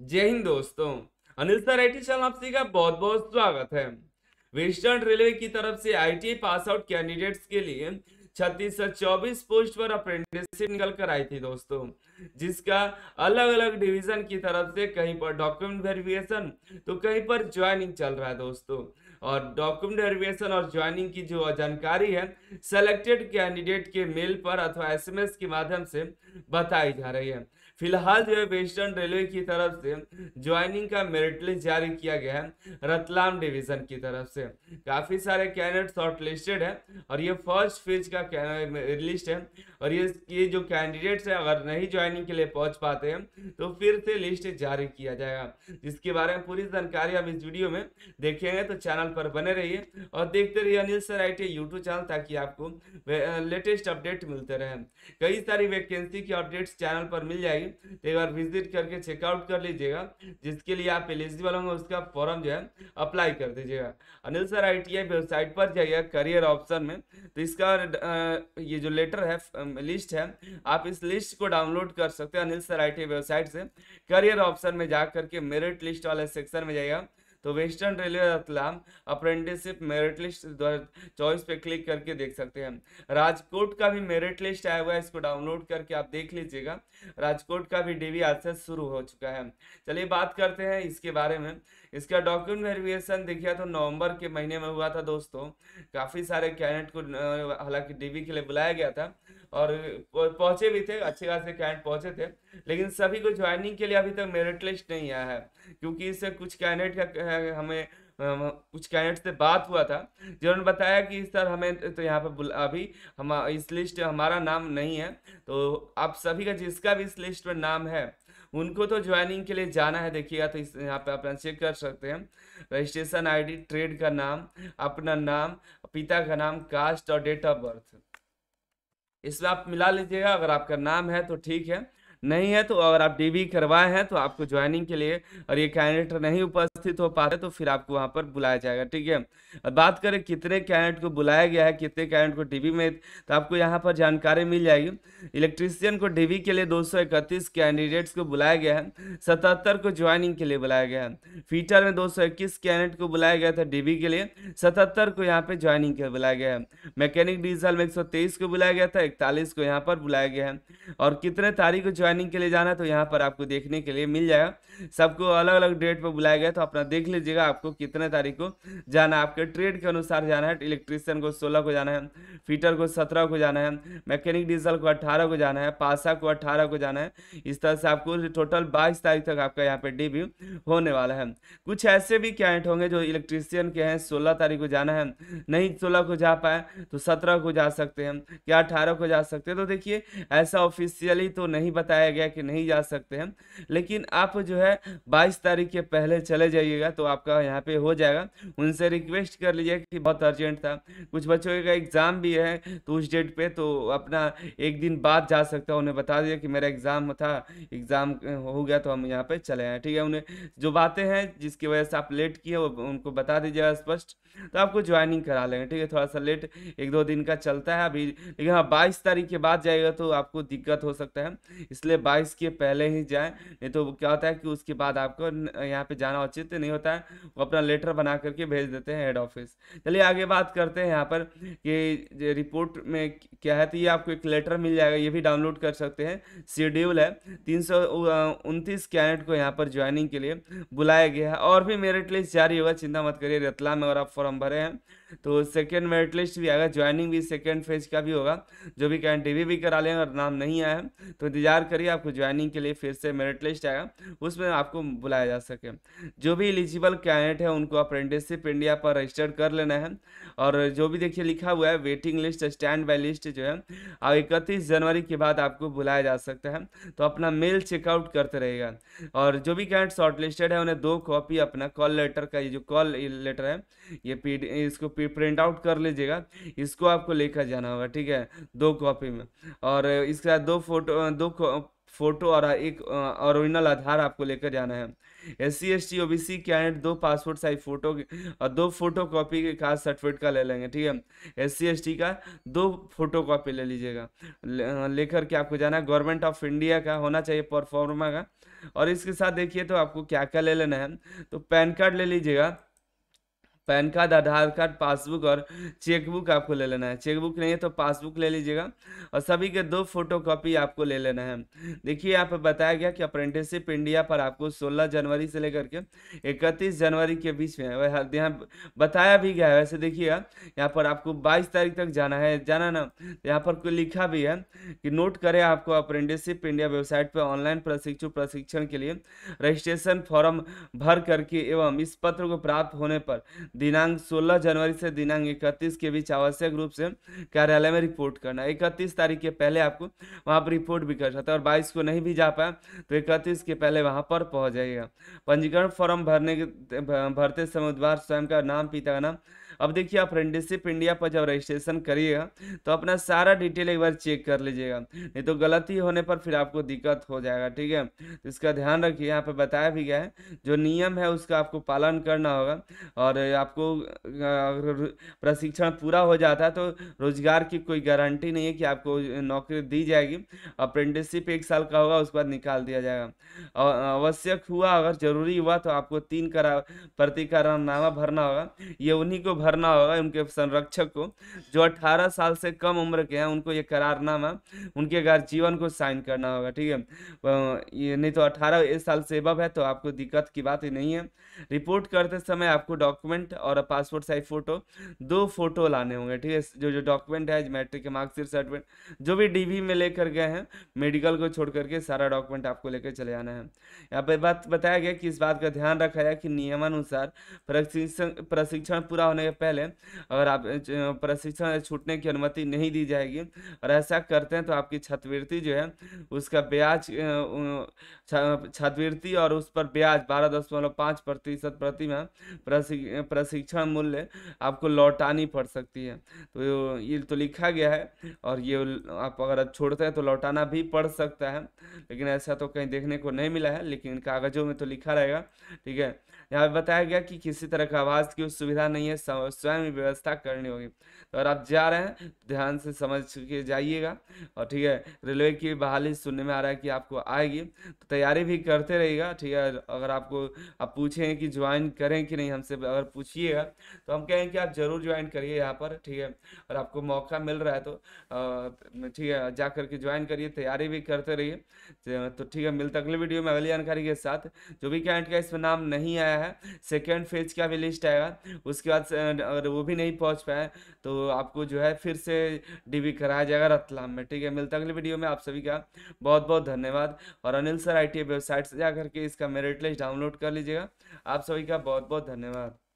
जय हिंद दोस्तों Anil sir I T channel आप सभी का बहुत बहुत स्वागत है वेस्टर्न रेलवे की तरफ से आईटीआई पास आउट कैंडिडेट्स के लिए छत्तीस सौ चौबीस पोस्ट पर अप्रेंटिसशिप निकल कर आई थी दोस्तों जिसका अलग अलग डिवीजन की तरफ से कहीं पर डॉक्यूमेंट वेरिफिकेशन तो कहीं पर ज्वाइनिंग चल रहा है दोस्तों और डॉक्यूमेंट वेरिफिकेशन और ज्वाइनिंग की जो जानकारी है सेलेक्टेड कैंडिडेट के मेल पर अथवा एसएमएस के माध्यम से बताई जा रही है फिलहाल जो है वेस्टर्न रेलवे की तरफ से ज्वाइनिंग का मेरिट लिस्ट जारी किया गया है रतलाम डिवीजन की तरफ से काफी सारे कैंडिडेट शॉर्ट लिस्टेड है और ये फर्स्ट फेज का लिस्ट है और ये ये जो कैंडिडेट्स है अगर नहीं ज्वाइनिंग के लिए पहुंच पाते हैं तो फिर से लिस्ट जारी किया जाएगा जिसके बारे में पूरी जानकारी हम इस वीडियो में देखेंगे तो चैनल पर बने रहिए और देखते रहिए Anil sir I YouTube channel ताकि आपको लेटेस्ट अपडेट मिलते रहे कई सारी वैकेंसी की अपडेट्स चैनल पर मिल जाएगी तो एक बार विजिट करके चेकआउट कर लीजिएगा जिसके लिए आप एलिजिबल होंगे उसका फॉर्म जो है अप्लाई कर दीजिएगा अनिल सर आई वेबसाइट पर जाइएगा करियर ऑप्शन में तो इसका ये जो लेटर है लिस्ट है आप इस लिस्ट को डाउनलोड कर सकते हैं अनिल सर आई वेबसाइट से करियर ऑप्शन में जा करके मेरिट लिस्ट वाले सेक्शन में जाइएगा तो western railway Ratlam apprenticeship merit list choice पे क्लिक करके देख सकते हैं राजकोट का भी मेरिट लिस्ट आया हुआ है इसको डाउनलोड करके आप देख लीजिएगा राजकोट का भी डीवी आज से शुरू हो चुका है चलिए बात करते हैं इसके बारे में इसका डॉक्यूमेंट वेरिफिकेशन देखिए तो नवंबर के महीने में हुआ था दोस्तों काफ़ी सारे कैंडिडेट को हालांकि डीवी के लिए बुलाया गया था और पहुंचे भी थे अच्छे खासे कैंडिडेट पहुंचे थे लेकिन सभी को ज्वाइनिंग के लिए अभी तक मेरिट लिस्ट नहीं आया है क्योंकि इससे कुछ कैंडिडेट का हमें कुछ कैंडिडेट से बात हुआ था जिन्होंने बताया कि सर हमें तो यहाँ पर बुला अभी हम इस लिस्ट हमारा नाम नहीं है तो आप सभी का जिसका भी इस लिस्ट में नाम है उनको तो ज्वाइनिंग के लिए जाना है देखिएगा तो इस यहाँ पर अपना चेक कर सकते हैं रजिस्ट्रेशन आईडी ट्रेड का नाम अपना नाम पिता का नाम कास्ट और डेट ऑफ बर्थ इसमें आप मिला लीजिएगा अगर आपका नाम है तो ठीक है नहीं है तो अगर आप डी करवाए हैं तो आपको ज्वाइनिंग के लिए और ये कैंडिडेट नहीं उपस्थित हो पाते तो फिर आपको वहाँ पर बुलाया जाएगा ठीक है बात करें कितने कैंडिडेट को बुलाया गया है कितने कैंडिडेट को डी में तो आपको यहाँ पर जानकारी मिल जाएगी इलेक्ट्रीशियन को डी के लिए दो कैंडिडेट्स को बुलाया गया है सतहत्तर को ज्वाइनिंग के लिए बुलाया गया है फीटर में दो कैंडिडेट को बुलाया गया था डी के लिए सतहत्तर को यहाँ पर ज्वाइनिंग के बुलाया गया है मैकेनिक डीजल में एक को बुलाया गया था इकतालीस को यहाँ पर बुलाया गया है और कितने तारीख को ज्वाइनिंग के लिए जाना है तो यहाँ पर आपको देखने के लिए मिल जाएगा सबको अलग अलग डेट पर बुलाया गया तो अपना देख लीजिएगा आपको कितने तारीख को जाना है आपके ट्रेड के अनुसार जाना है इलेक्ट्रीशियन को सोलह को जाना है फीटर को सत्रह को जाना है मैकेनिक डीजल को अट्ठारह को जाना है पासा को अट्ठारह को जाना है इस तरह से आपको टोटल बाईस तारीख तक आपका यहाँ पे डेब्यू होने वाला है कुछ ऐसे भी कैंट होंगे जो इलेक्ट्रीशियन के हैं सोलह तारीख को जाना है नहीं सोलह को जा पाए तो सत्रह को जा सकते हैं या अठारह को जा सकते हैं तो देखिए ऐसा ऑफिशियली तो नहीं बताया बताया गया कि नहीं जा सकते हैं लेकिन आप जो है बाईस तारीख के पहले चले जाइएगा तो आपका यहाँ पे हो जाएगा उनसे रिक्वेस्ट कर लीजिए कि बहुत अर्जेंट था कुछ बच्चों का एग्ज़ाम भी है तो उस डेट पर तो अपना एक दिन बाद जा सकता है उन्हें बता दिया कि मेरा एग्ज़ाम था एग्ज़ाम हो गया तो हम यहाँ पर चले आए ठीक है उन्हें जो बातें हैं जिसकी वजह से आप लेट किए उनको बता दीजिएगा स्पष्ट तो आपको ज्वाइनिंग करा लेंगे ठीक है थोड़ा सा लेट एक दो दिन का चलता है अभी लेकिन हाँ बाईस तारीख के बाद जाएगा तो आपको दिक्कत हो सकता है इसलिए इसलिए बाईस के पहले ही जाए नहीं तो क्या होता है कि उसके बाद आपको यहाँ पे जाना उचित नहीं होता है वो अपना लेटर बना करके भेज देते हैं हेड ऑफिस चलिए आगे बात करते हैं यहाँ पर कि रिपोर्ट में क्या है तो ये आपको एक लेटर मिल जाएगा ये भी डाउनलोड कर सकते हैं शेड्यूल है तीन सौ कैंडिडेट को यहाँ पर ज्वाइनिंग के लिए बुलाया गया है और भी मेरिट लिस्ट जारी होगा चिंता मत करिए रतला में और आप फॉर्म भरे हैं तो सेकेंड मेरिट लिस्ट भी आएगा ज्वाइनिंग भी सेकेंड फेज का भी होगा जो भी कैंड टी भी करा लें और नाम नहीं आया तो इंतजार करिए आपको ज्वाइनिंग के लिए फिर से मेरिट लिस्ट आएगा उसमें आपको बुलाया जा सके जो भी एलिजिबल कैंडिडेट है उनको अप्रेंटिसशिप इंडिया पर रजिस्टर्ड कर लेना है और जो भी देखिए लिखा हुआ है waiting list stand by list जो है अब इकतीस जनवरी के बाद आपको बुलाया जा सकता है तो अपना मेल चेकआउट करते रहेगा और जो भी कैंडिडेट शॉर्ट लिस्टेड है उन्हें दो कॉपी अपना कॉल लेटर का ये जो कॉल लेटर है ये पी इसको प्रिंट आउट कर लीजिएगा इसको आपको लेकर जाना होगा ठीक है दो कॉपी में और इसके साथ दो फोटो दो फोटो और एक ओरिजिनल आधार आपको लेकर जाना है S C S T O B C candidate दो पासपोर्ट साइज फोटो और दो फोटो कॉपी के कास्ट सर्टिफिकेट का ले लेंगे ठीक है एस सी एस टी का दो फोटो कॉपी ले लीजिएगा लेकर के आपको जाना है गवर्नमेंट ऑफ इंडिया का होना चाहिए परफॉर्मा का और इसके साथ देखिए तो आपको क्या क्या ले लेना है तो पैन कार्ड ले लीजिएगा PAN card Aadhaar card passbook और चेकबुक आपको ले लेना है चेकबुक नहीं है तो पासबुक ले लीजिएगा और सभी के दो फोटो कॉपी आपको ले लेना है देखिए यहाँ पर बताया गया कि अप्रेंटिसशिप इंडिया पर आपको सोलह जनवरी से लेकर के इकतीस जनवरी के बीच में यहाँ बताया भी गया है वैसे देखिएगा यहाँ पर आपको बाईस तारीख तक जाना है जाना ना यहाँ पर कोई लिखा भी है कि नोट करें आपको अप्रेंटिसशिप इंडिया वेबसाइट पर ऑनलाइन प्रशिक्षु प्रशिक्षण के लिए रजिस्ट्रेशन फॉर्म भर करके एवं इस पत्र को प्राप्त होने पर दिनांक 16 जनवरी से दिनांक 31 के बीच आवश्यक रूप से कार्यालय में रिपोर्ट करना 31 तारीख के पहले आपको वहाँ पर रिपोर्ट भी कर सकते है और 22 को नहीं भी जा पाए तो इकतीस के पहले वहाँ पर पहुँच जाइएगा पंजीकरण फॉर्म भरने के भरते समय उम्मीदवार स्वयं का नाम पिता का नाम अब देखिए आप फ्रेंडशिप इंडिया पर जब रजिस्ट्रेशन करिएगा तो अपना सारा डिटेल एक बार चेक कर लीजिएगा नहीं तो गलती होने पर फिर आपको दिक्कत हो जाएगा ठीक है तो इसका ध्यान रखिए यहाँ पर बताया भी गया है जो नियम है उसका आपको पालन करना होगा और आपको प्रशिक्षण पूरा हो जाता है तो रोजगार की कोई गारंटी नहीं है कि आपको नौकरी दी जाएगी अप्रेंटिसशिप एक साल का होगा उसके बाद निकाल दिया जाएगा और आवश्यक हुआ अगर जरूरी हुआ तो आपको तीन करा प्रतिकरण नामा भरना होगा ये उन्हीं को भर भरना होगा उनके संरक्षक को जो 18 साल से कम उम्र के हैं उनको ये करारनामा उनके घर जीवन को साइन करना होगा ठीक है ये नहीं तो 18 साल से अब है तो आपको दिक्कत की बात ही नहीं है रिपोर्ट करते समय आपको डॉक्यूमेंट और पासपोर्ट साइज फ़ोटो दो फोटो लाने होंगे ठीक है जो जो डॉक्यूमेंट है मैट्रिक के मार्कशीट सर्टिफिकेट जो भी डी में लेकर गए हैं मेडिकल को छोड़ करके सारा डॉक्यूमेंट आपको लेकर चले जाना है यहाँ पर बात बताया गया कि इस बात का ध्यान रखा जाए कि नियमानुसार प्रशिक्षण प्रशिक्षण पूरा होने के पहले अगर आप प्रशिक्षण छूटने की अनुमति नहीं दी जाएगी और ऐसा करते हैं तो आपकी छात्रवृत्ति जो है उसका ब्याज छात्रवृत्ति और उस पर ब्याज बारह दशमलव पाँच प्रतिशत प्रति में प्रशिक्षण मूल्य आपको लौटानी पड़ सकती है तो ये तो लिखा गया है और ये आप अगर छोड़ते हैं तो लौटाना भी पड़ सकता है लेकिन ऐसा तो कहीं देखने को नहीं मिला है लेकिन कागजों में तो लिखा रहेगा ठीक है यहाँ बताया गया कि किसी तरह का आवाज़ की सुविधा नहीं है स्वयं व्यवस्था करनी होगी तो अगर आप जा रहे हैं ध्यान से समझ के जाइएगा और ठीक है रेलवे की बहाली सुनने में आ रहा है कि आपको आएगी तो तैयारी भी करते रहिएगा ठीक है अगर आपको आप पूछें कि ज्वाइन करें कि नहीं हमसे अगर पूछिएगा तो हम कहें कि आप ज़रूर ज्वाइन करिए यहाँ पर ठीक है और आपको मौका मिल रहा है तो ठीक है जा करके ज्वाइन करिए तैयारी भी करते रहिए तो ठीक है मिलता अगले वीडियो में अगली जानकारी के साथ जो भी कैंट का इसमें नाम नहीं आया है सेकेंड फेज का भी लिस्ट आएगा उसके बाद अगर वो भी नहीं पहुंच पाए तो आपको जो है फिर से डीबी कराया जाएगा रतलाम में ठीक है मिलता है अगली वीडियो में आप सभी का बहुत बहुत धन्यवाद और अनिल सर आई वेबसाइट से जा करके इसका मेरिट लिस्ट डाउनलोड कर लीजिएगा आप सभी का बहुत बहुत धन्यवाद